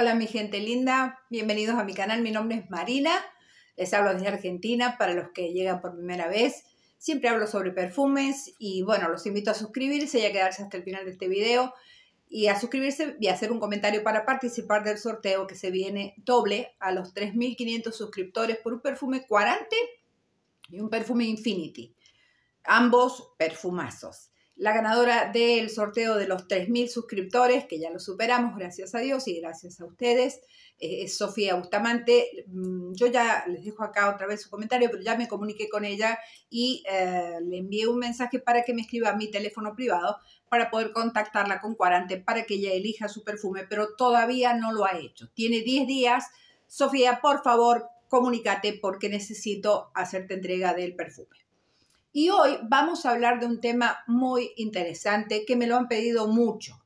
Hola mi gente linda, bienvenidos a mi canal, mi nombre es Marina, les hablo desde Argentina para los que llegan por primera vez, siempre hablo sobre perfumes y bueno, los invito a suscribirse y a quedarse hasta el final de este video y a suscribirse y a hacer un comentario para participar del sorteo que se viene doble a los 3.500 suscriptores por un perfume 40 y un perfume Infinity, ambos perfumazos la ganadora del sorteo de los 3.000 suscriptores, que ya lo superamos, gracias a Dios y gracias a ustedes, eh, es Sofía Bustamante. Mm, yo ya les dejo acá otra vez su comentario, pero ya me comuniqué con ella y eh, le envié un mensaje para que me escriba a mi teléfono privado para poder contactarla con Cuarante para que ella elija su perfume, pero todavía no lo ha hecho. Tiene 10 días. Sofía, por favor, comunícate porque necesito hacerte entrega del perfume. Y hoy vamos a hablar de un tema muy interesante que me lo han pedido mucho,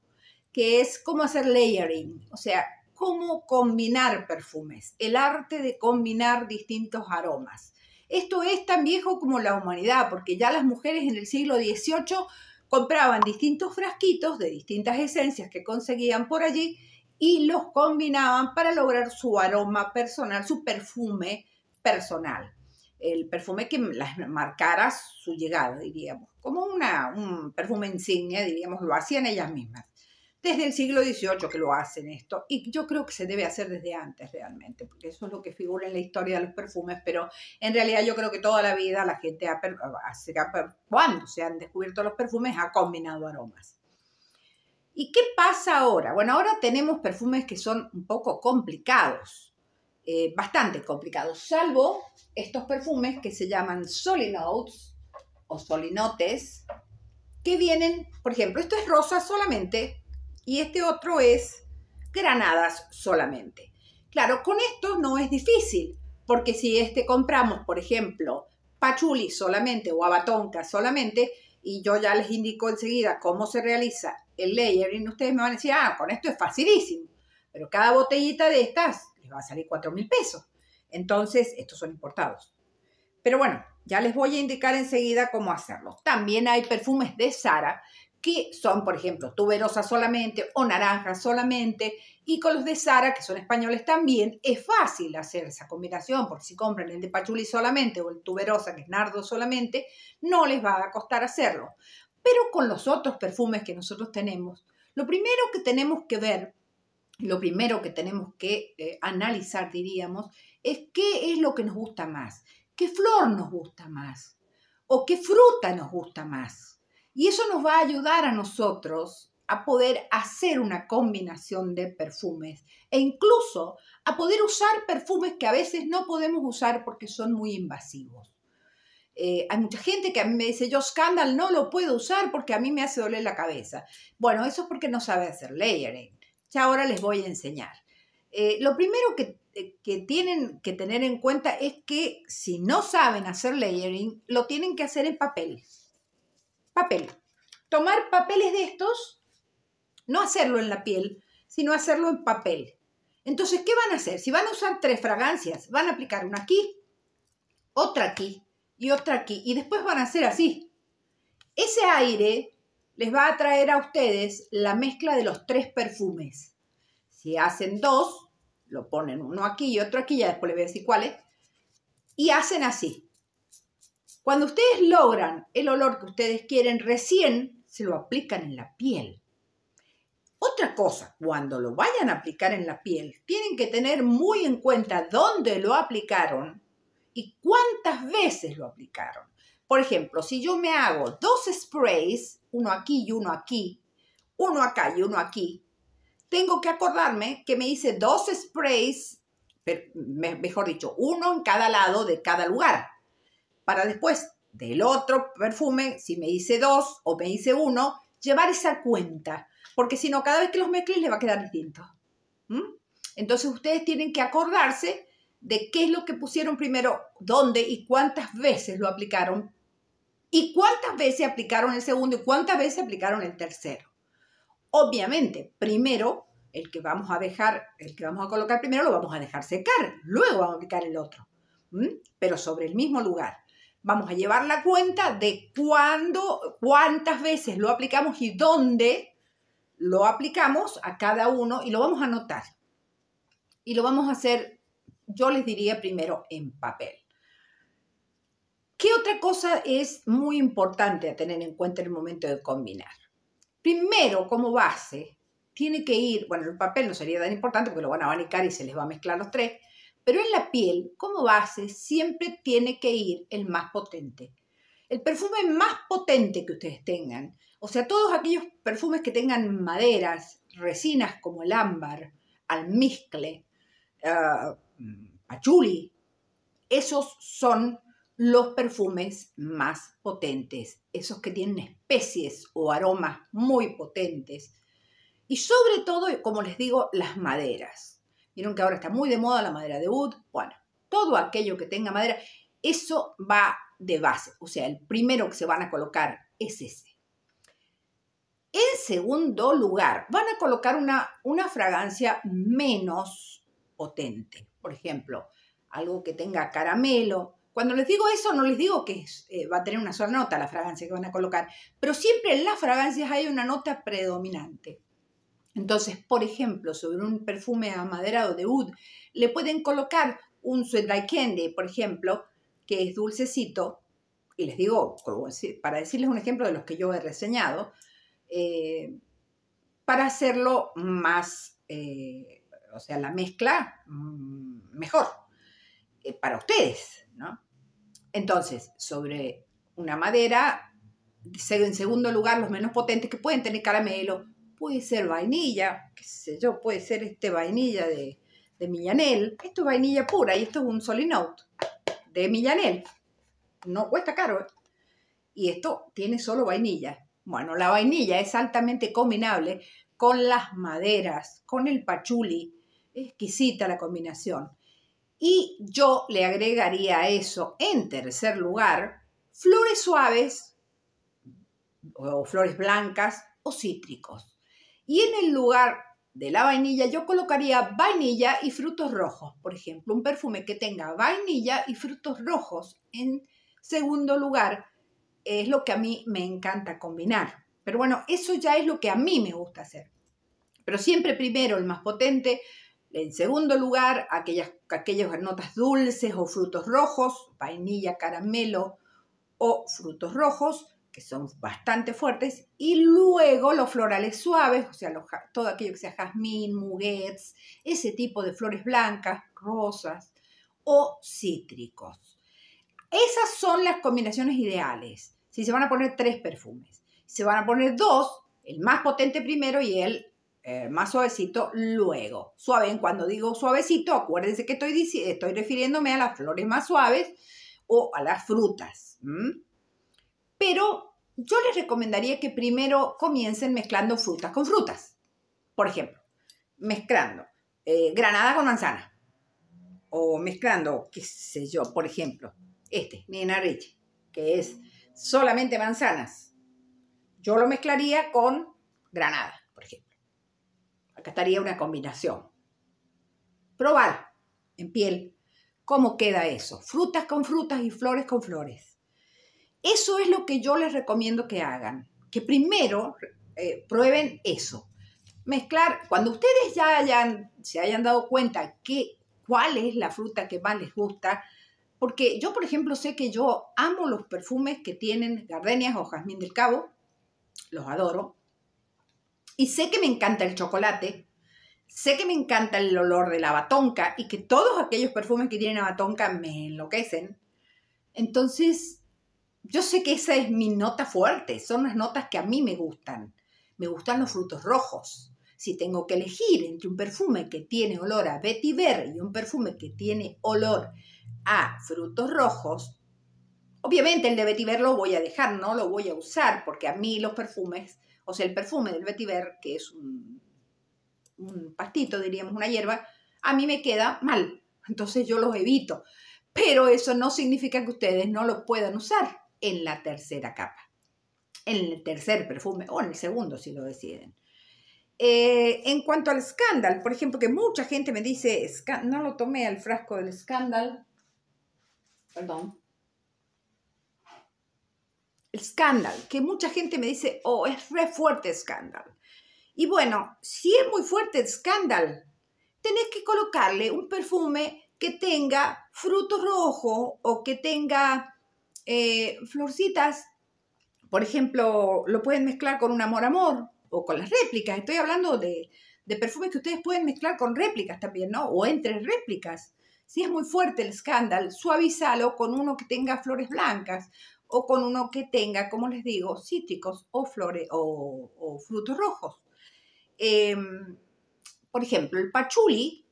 que es cómo hacer layering, o sea, cómo combinar perfumes, el arte de combinar distintos aromas. Esto es tan viejo como la humanidad, porque ya las mujeres en el siglo XVIII compraban distintos frasquitos de distintas esencias que conseguían por allí y los combinaban para lograr su aroma personal, su perfume personal el perfume que las marcara su llegada, diríamos, como un perfume insignia, diríamos, lo hacían ellas mismas. Desde el siglo XVIII que lo hacen esto, y yo creo que se debe hacer desde antes realmente, porque eso es lo que figura en la historia de los perfumes, pero en realidad yo creo que toda la vida la gente, ha, cuando se han descubierto los perfumes, ha combinado aromas. ¿Y qué pasa ahora? Bueno, ahora tenemos perfumes que son un poco complicados eh, bastante complicado, salvo estos perfumes que se llaman solinotes o solinotes, que vienen, por ejemplo, esto es rosa solamente y este otro es granadas solamente. Claro, con esto no es difícil, porque si este compramos, por ejemplo, pachuli solamente o abatonca solamente, y yo ya les indico enseguida cómo se realiza el layering, ustedes me van a decir, ah, con esto es facilísimo, pero cada botellita de estas va a salir 4 mil pesos. Entonces, estos son importados. Pero bueno, ya les voy a indicar enseguida cómo hacerlo. También hay perfumes de Sara que son, por ejemplo, tuberosa solamente o naranja solamente. Y con los de Sara, que son españoles también, es fácil hacer esa combinación, porque si compran el de pachuli solamente o el tuberosa, que es nardo solamente, no les va a costar hacerlo. Pero con los otros perfumes que nosotros tenemos, lo primero que tenemos que ver lo primero que tenemos que eh, analizar, diríamos, es qué es lo que nos gusta más, qué flor nos gusta más o qué fruta nos gusta más. Y eso nos va a ayudar a nosotros a poder hacer una combinación de perfumes e incluso a poder usar perfumes que a veces no podemos usar porque son muy invasivos. Eh, hay mucha gente que a mí me dice, yo Scandal no lo puedo usar porque a mí me hace doler la cabeza. Bueno, eso es porque no sabe hacer layering. Ya ahora les voy a enseñar. Eh, lo primero que, eh, que, tienen que tener en cuenta es que si no saben hacer layering, lo tienen que hacer en papel. Papel. Tomar papeles de estos, no hacerlo en la piel, sino hacerlo en papel. Entonces, ¿qué van a hacer? Si van a usar tres fragancias, van a aplicar una aquí, otra aquí y otra aquí, y después van a hacer así. Ese aire les va a traer a ustedes la mezcla de los tres perfumes. Si hacen dos, lo ponen uno aquí y otro aquí, ya después les voy a decir cuáles, y hacen así. Cuando ustedes logran el olor que ustedes quieren, recién se lo aplican en la piel. Otra cosa, cuando lo vayan a aplicar en la piel, tienen que tener muy en cuenta dónde lo aplicaron y cuántas veces lo aplicaron. Por ejemplo, si yo me hago dos sprays, uno aquí y uno aquí, uno acá y uno aquí, tengo que acordarme que me hice dos sprays, mejor dicho, uno en cada lado de cada lugar, para después del otro perfume, si me hice dos o me hice uno, llevar esa cuenta, porque si no, cada vez que los mezcles le va a quedar distinto. ¿Mm? Entonces ustedes tienen que acordarse de qué es lo que pusieron primero, dónde y cuántas veces lo aplicaron ¿Y cuántas veces aplicaron el segundo y cuántas veces aplicaron el tercero? Obviamente, primero, el que vamos a dejar, el que vamos a colocar primero lo vamos a dejar secar, luego vamos a aplicar el otro, pero sobre el mismo lugar. Vamos a llevar la cuenta de cuándo, cuántas veces lo aplicamos y dónde lo aplicamos a cada uno y lo vamos a anotar. Y lo vamos a hacer, yo les diría primero en papel. ¿Qué otra cosa es muy importante a tener en cuenta en el momento de combinar? Primero, como base, tiene que ir, bueno, el papel no sería tan importante porque lo van a abanicar y se les va a mezclar los tres, pero en la piel, como base, siempre tiene que ir el más potente. El perfume más potente que ustedes tengan, o sea, todos aquellos perfumes que tengan maderas, resinas como el ámbar, almizcle, a ah, mm, pachuli, esos son los perfumes más potentes, esos que tienen especies o aromas muy potentes. Y sobre todo, como les digo, las maderas. Vieron que ahora está muy de moda la madera de wood. Bueno, todo aquello que tenga madera, eso va de base. O sea, el primero que se van a colocar es ese. En segundo lugar, van a colocar una, una fragancia menos potente. Por ejemplo, algo que tenga caramelo, cuando les digo eso, no les digo que eh, va a tener una sola nota la fragancia que van a colocar, pero siempre en las fragancias hay una nota predominante. Entonces, por ejemplo, sobre un perfume amaderado de wood, le pueden colocar un sweet like candy, por ejemplo, que es dulcecito, y les digo, para decirles un ejemplo de los que yo he reseñado, eh, para hacerlo más, eh, o sea, la mezcla mm, mejor para ustedes. Entonces, sobre una madera, en segundo lugar, los menos potentes que pueden tener caramelo, puede ser vainilla, qué sé yo, puede ser este vainilla de, de Millanel. Esto es vainilla pura y esto es un Solinote de Millanel. No cuesta caro. ¿eh? Y esto tiene solo vainilla. Bueno, la vainilla es altamente combinable con las maderas, con el pachuli. Es exquisita la combinación. Y yo le agregaría a eso, en tercer lugar, flores suaves o flores blancas o cítricos. Y en el lugar de la vainilla yo colocaría vainilla y frutos rojos. Por ejemplo, un perfume que tenga vainilla y frutos rojos en segundo lugar es lo que a mí me encanta combinar. Pero bueno, eso ya es lo que a mí me gusta hacer. Pero siempre primero el más potente en segundo lugar, aquellas, aquellas notas dulces o frutos rojos, vainilla, caramelo o frutos rojos, que son bastante fuertes, y luego los florales suaves, o sea, todo aquello que sea jazmín, muguets, ese tipo de flores blancas, rosas o cítricos. Esas son las combinaciones ideales. Si se van a poner tres perfumes, se van a poner dos, el más potente primero y el eh, más suavecito luego. Suave, cuando digo suavecito, acuérdense que estoy, estoy refiriéndome a las flores más suaves o a las frutas. Pero yo les recomendaría que primero comiencen mezclando frutas con frutas. Por ejemplo, mezclando eh, granada con manzana. O mezclando, qué sé yo, por ejemplo, este, Nina Rich, que es solamente manzanas. Yo lo mezclaría con granada, por ejemplo estaría una combinación. Probar en piel cómo queda eso. Frutas con frutas y flores con flores. Eso es lo que yo les recomiendo que hagan. Que primero eh, prueben eso. Mezclar, cuando ustedes ya hayan, se hayan dado cuenta que, cuál es la fruta que más les gusta, porque yo, por ejemplo, sé que yo amo los perfumes que tienen gardenias o jazmín del cabo, los adoro, y sé que me encanta el chocolate, sé que me encanta el olor de la batonca y que todos aquellos perfumes que tienen a batonca me enloquecen. Entonces, yo sé que esa es mi nota fuerte, son las notas que a mí me gustan. Me gustan los frutos rojos. Si tengo que elegir entre un perfume que tiene olor a vetiver y un perfume que tiene olor a frutos rojos, obviamente el de vetiver lo voy a dejar, no lo voy a usar porque a mí los perfumes o sea, el perfume del vetiver, que es un, un pastito, diríamos, una hierba, a mí me queda mal, entonces yo los evito. Pero eso no significa que ustedes no lo puedan usar en la tercera capa, en el tercer perfume o en el segundo si lo deciden. Eh, en cuanto al escándalo, por ejemplo, que mucha gente me dice, no lo tomé al frasco del escándalo, perdón, el escándalo, que mucha gente me dice, oh, es re fuerte escándalo. Y bueno, si es muy fuerte el escándalo, tenés que colocarle un perfume que tenga fruto rojo o que tenga eh, florcitas. Por ejemplo, lo pueden mezclar con un amor amor o con las réplicas. Estoy hablando de, de perfumes que ustedes pueden mezclar con réplicas también, ¿no? O entre réplicas. Si es muy fuerte el escándalo, suavizalo con uno que tenga flores blancas o con uno que tenga, como les digo, cítricos o, flores, o, frutos rojos. Em, por ejemplo, el pachuli,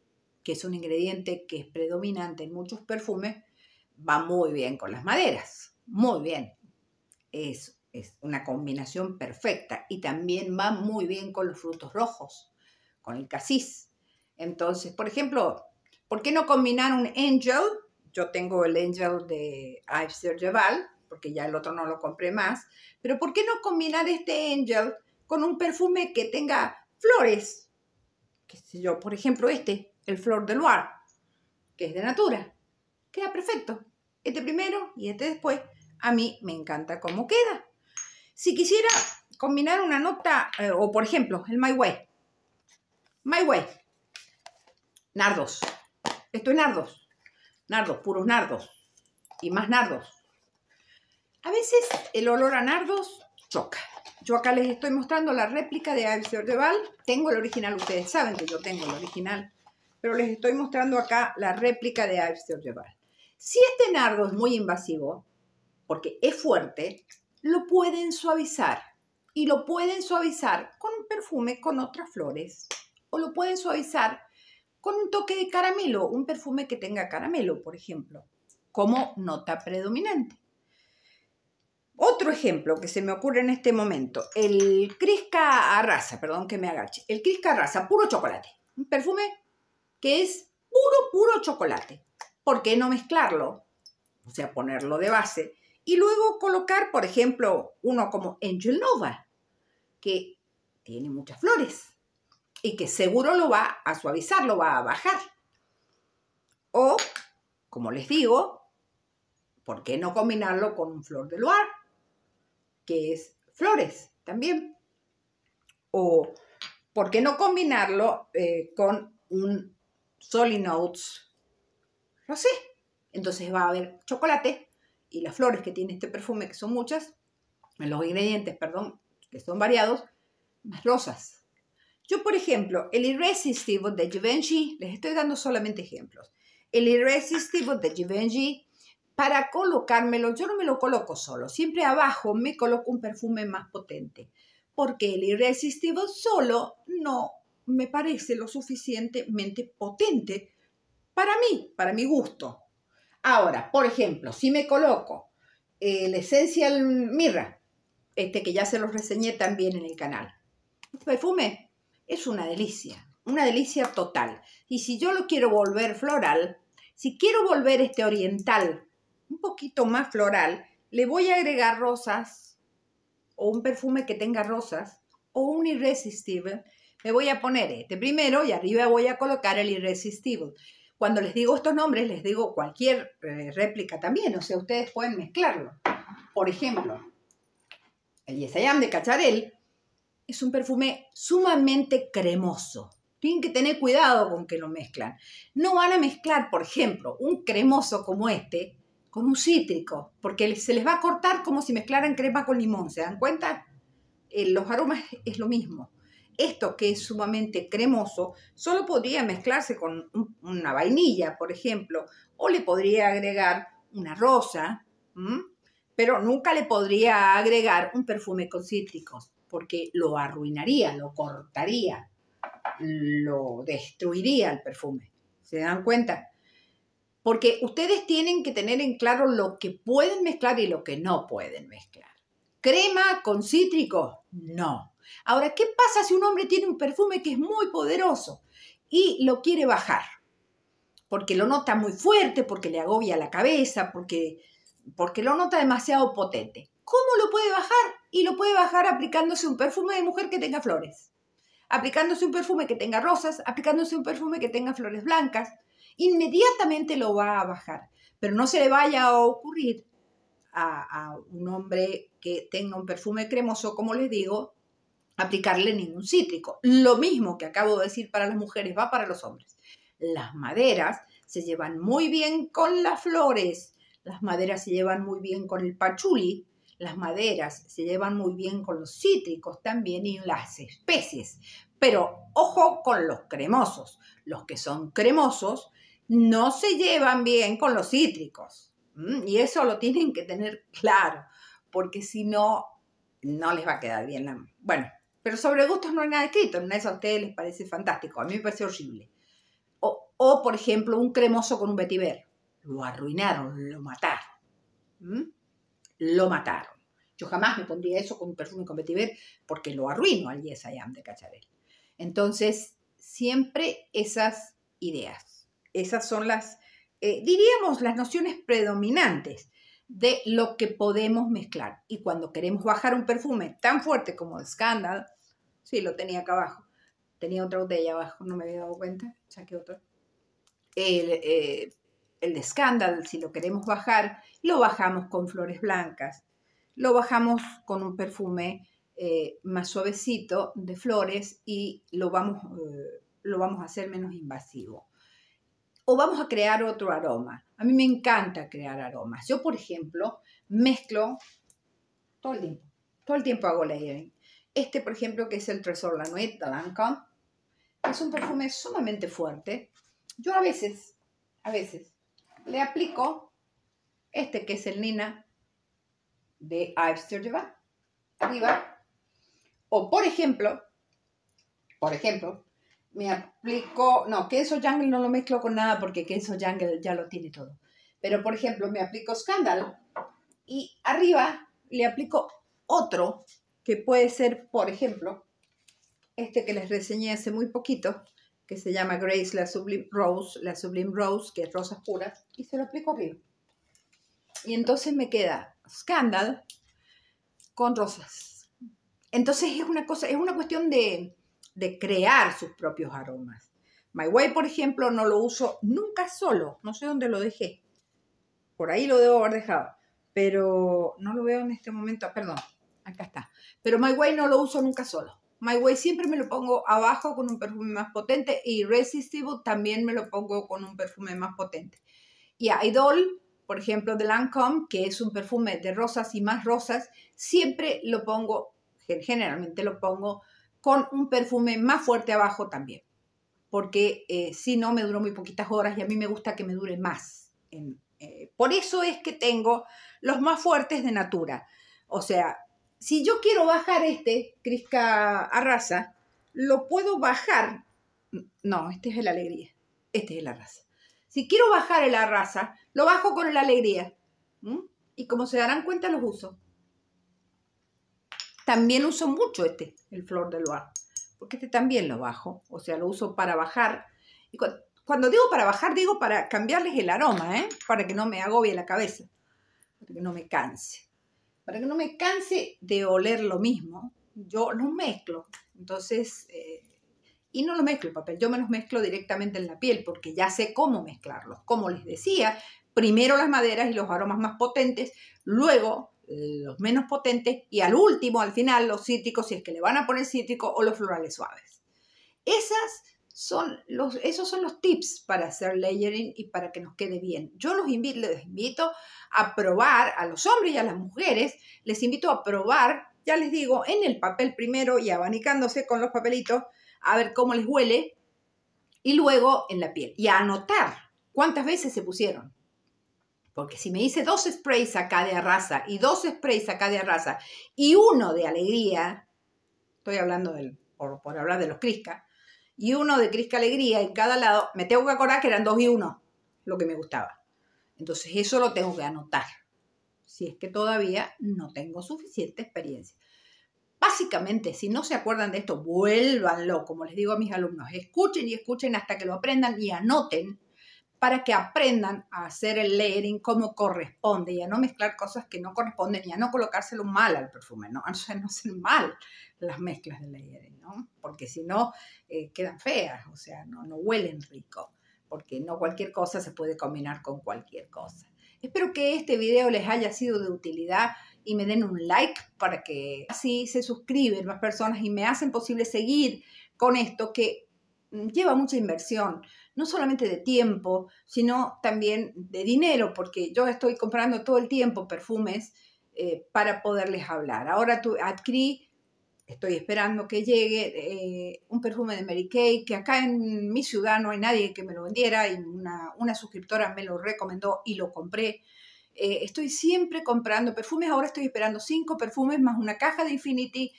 que es un ingrediente que es predominante en muchos perfumes, va muy bien con las maderas, muy bien. Es, una combinación perfecta y también va muy bien con los frutos rojos, con el casis. Entonces, por ejemplo, ¿por qué no combinar un angel? Yo tengo el angel de Yves de porque ya el otro no lo compré más, pero ¿por qué no combinar este Angel con un perfume que tenga flores? Que si yo, por ejemplo, este, el Flor de Loire, que es de Natura. Queda perfecto. Este primero y este después. A mí me encanta cómo queda. Si quisiera combinar una nota, eh, o por ejemplo, el My Way. My Way. Nardos. Esto es nardos. Nardos, puros nardos. Y más nardos. A veces el olor a nardos choca. Yo acá les estoy mostrando la réplica de Ives Ordeval. Tengo el original, ustedes saben que yo tengo el original, pero les estoy mostrando acá la réplica de Ives Ordeval. Si este nardo es muy invasivo, porque es fuerte, lo pueden suavizar. Y lo pueden suavizar con un perfume con otras flores. O lo pueden suavizar con un toque de caramelo, un perfume que tenga caramelo, por ejemplo, como nota predominante. Otro ejemplo que se me ocurre en este momento, el Crisca Arrasa, perdón que me agache, el Crisca Arrasa, puro chocolate, un perfume que es puro, puro chocolate. ¿Por qué no mezclarlo? O sea, ponerlo de base y luego colocar, por ejemplo, uno como Angel Nova, que tiene muchas flores y que seguro lo va a suavizar, lo va a bajar. O, como les digo, ¿por qué no combinarlo con un flor de Loire? que es flores también. O, ¿por qué no combinarlo eh, con un no sé Entonces va a haber chocolate y las flores que tiene este perfume, que son muchas, los ingredientes, perdón, que son variados, más rosas. Yo, por ejemplo, el Irresistible de Givenchy, les estoy dando solamente ejemplos. El Irresistible de Givenchy para colocármelo, yo no me lo coloco solo, siempre abajo me coloco un perfume más potente, porque el irresistible solo no me parece lo suficientemente potente para mí, para mi gusto. Ahora, por ejemplo, si me coloco el eh, Essential Mirra, este que ya se los reseñé también en el canal, el perfume es una delicia, una delicia total. Y si yo lo quiero volver floral, si quiero volver este oriental un poquito más floral, le voy a agregar rosas o un perfume que tenga rosas o un irresistible. Me voy a poner este primero y arriba voy a colocar el irresistible. Cuando les digo estos nombres, les digo cualquier eh, réplica también, o sea, ustedes pueden mezclarlo. Por ejemplo, el Yesayam de Cacharel es un perfume sumamente cremoso. Tienen que tener cuidado con que lo mezclan. No van a mezclar, por ejemplo, un cremoso como este con un cítrico, porque se les va a cortar como si mezclaran crema con limón, ¿se dan cuenta? Eh, los aromas es lo mismo. Esto que es sumamente cremoso, solo podría mezclarse con una vainilla, por ejemplo, o le podría agregar una rosa, pero nunca le podría agregar un perfume con cítricos, porque lo arruinaría, lo cortaría, lo destruiría el perfume. ¿Se dan cuenta? porque ustedes tienen que tener en claro lo que pueden mezclar y lo que no pueden mezclar. Crema con cítrico? no. Ahora, ¿qué pasa si un hombre tiene un perfume que es muy poderoso y lo quiere bajar? Porque lo nota muy fuerte, porque le agobia la cabeza, porque, porque lo nota demasiado potente. ¿Cómo lo puede bajar? Y lo puede bajar aplicándose un perfume de mujer que tenga flores, aplicándose un perfume que tenga rosas, aplicándose un perfume que tenga flores blancas, inmediatamente lo va a bajar. Pero no se le vaya a ocurrir a, un hombre que tenga un perfume cremoso, como les digo, aplicarle ningún cítrico. Lo mismo que acabo de decir para las mujeres va para los hombres. Las maderas se llevan muy bien con las flores, las maderas se llevan muy bien con el pachuli, las maderas se llevan muy bien con los cítricos también y las especies. Pero ojo con los cremosos. Los que son cremosos no se llevan bien con los cítricos. Mm, y eso lo tienen que tener claro, porque si no, no les va a quedar bien Bueno, pero sobre gustos no hay nada escrito, en eso a ustedes les parece fantástico, a mí me parece horrible. O, por ejemplo, un cremoso con un vetiver. Lo arruinaron, lo mataron. Mm, lo mataron. Yo jamás me pondría eso con un perfume con vetiver porque lo arruino al Yes I Am de Cacharel. Entonces, siempre esas ideas. Esas son las, eh, diríamos, las nociones predominantes de lo que podemos mezclar. Y cuando queremos bajar un perfume tan fuerte como Scandal, sí, lo tenía acá abajo, tenía otra botella abajo, no me había dado cuenta, saqué otra. El, eh, el de Scandal, si lo queremos bajar, lo bajamos con flores blancas, lo bajamos con un perfume eh, más suavecito de flores y lo vamos, lo vamos a hacer menos invasivo o vamos a crear otro aroma. A mí me encanta crear aromas. Yo, por ejemplo, mezclo todo el tiempo. Todo el tiempo hago layering. Este, por ejemplo, que es el Tresor La Noite, de es un perfume sumamente fuerte. Yo a veces, a veces, le aplico este que es el Nina de Yves arriba. O, por ejemplo, por ejemplo, me aplico, no, queso jungle no lo mezclo con nada porque queso jungle ya lo tiene todo. Pero por ejemplo, me aplico Scandal y arriba le aplico otro que puede ser, por ejemplo, este que les reseñé hace muy poquito, que se llama Grace la Sublime Rose, la Sublime Rose, que es rosas puras, y se lo aplico arriba. Y entonces me queda Scandal con rosas. Entonces es una cosa, es una cuestión de, de crear sus propios aromas. My Way, por ejemplo, no lo uso nunca solo, no sé dónde lo dejé. Por ahí lo debo haber dejado, pero no lo veo en este momento, perdón, acá está. Pero My Way no lo uso nunca solo. My Way siempre me lo pongo abajo con un perfume más potente y Irresistible también me lo pongo con un perfume más potente. Y Idol, por ejemplo, de Lancome, que es un perfume de rosas y más rosas, siempre lo pongo, generalmente lo pongo con un perfume más fuerte abajo también, porque eh, si no me duró muy poquitas horas y a mí me gusta que me dure más. Eh, por eso es que tengo los más fuertes de Natura. O sea, si yo quiero bajar este, Crisca Arrasa, lo puedo bajar. No, este es el alegría. Este es el arrasa. Si quiero bajar el arrasa, lo bajo con el alegría. Y como se darán cuenta, los uso. También uso mucho este, el Flor de Loire, porque este también lo bajo, o sea, lo uso para bajar. Y cuando digo para bajar, digo para cambiarles el aroma, ¿eh? para que no me agobie la cabeza, para que no me canse. Para que no me canse de oler lo mismo, yo los mezclo. Entonces, eh, y no lo mezclo el papel, yo me los mezclo directamente en la piel porque ya sé cómo mezclarlos. Como les decía, primero las maderas y los aromas más potentes, luego los menos potentes y al último, al final, los cítricos, si es que le van a poner cítrico o los florales suaves. Esas son los, esos son los tips para hacer layering y para que nos quede bien. Yo los invito, les invito a probar, a los hombres y a las mujeres, les invito a probar, ya les digo, en el papel primero y abanicándose con los papelitos, a ver cómo les huele, y luego en la piel, y a anotar cuántas veces se pusieron. Porque si me hice dos sprays acá de arrasa y dos sprays acá de arrasa y uno de alegría, estoy hablando del, por hablar de los Crisca, y uno de Crisca Alegría en cada lado, me tengo que acordar que eran dos y uno lo que me gustaba. Entonces eso lo tengo que anotar, si es que todavía no tengo suficiente experiencia. Básicamente, si no se acuerdan de esto, vuélvanlo, como les digo a mis alumnos, escuchen y escuchen hasta que lo aprendan y anoten para que aprendan a hacer el layering como corresponde y a no mezclar cosas que no corresponden y a no colocárselo mal al perfume, ¿no? O sea, no hacer mal las mezclas de layering, ¿no? Porque si no, eh, quedan feas, o sea, no, no huelen rico, porque no cualquier cosa se puede combinar con cualquier cosa. Espero que este video les haya sido de utilidad y me den un like para que así se suscriben más personas y me hacen posible seguir con esto que mm, lleva mucha inversión no solamente de tiempo, sino también de dinero, porque yo estoy comprando todo el tiempo perfumes eh, para poderles hablar. Ahora tú adquirí, estoy esperando que llegue eh, un perfume de Mary Kay, que acá en mi ciudad no hay nadie que me lo vendiera y una, suscriptora me lo recomendó y lo compré. Eh, estoy siempre comprando perfumes, ahora estoy esperando cinco perfumes más una caja de Infinity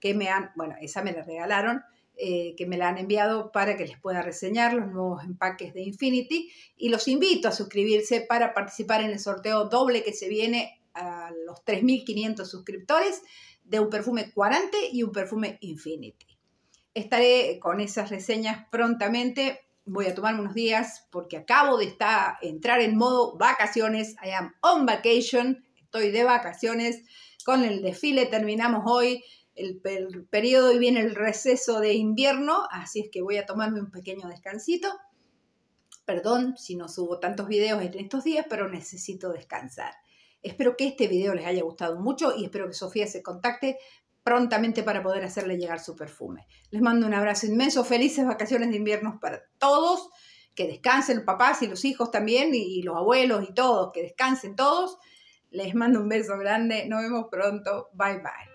que me han, bueno, esa me la regalaron, eh, que me la han enviado para que les pueda reseñar los nuevos empaques de Infinity. Y los invito a suscribirse para participar en el sorteo doble que se viene a los 3.500 suscriptores de un perfume 40 y un perfume Infinity. Estaré con esas reseñas prontamente. Voy a tomarme unos días porque acabo de estar, entrar en modo vacaciones. I am on vacation. Estoy de vacaciones. Con el desfile terminamos hoy el, periodo y viene el receso de invierno, así es que voy a tomarme un pequeño descansito. Perdón si no subo tantos videos en estos días, pero necesito descansar. Espero que este video les haya gustado mucho y espero que Sofía se contacte prontamente para poder hacerle llegar su perfume. Les mando un abrazo inmenso, felices vacaciones de invierno para todos, que descansen los papás y los hijos también y los abuelos y todos, que descansen todos. Les mando un beso grande, nos vemos pronto, bye bye.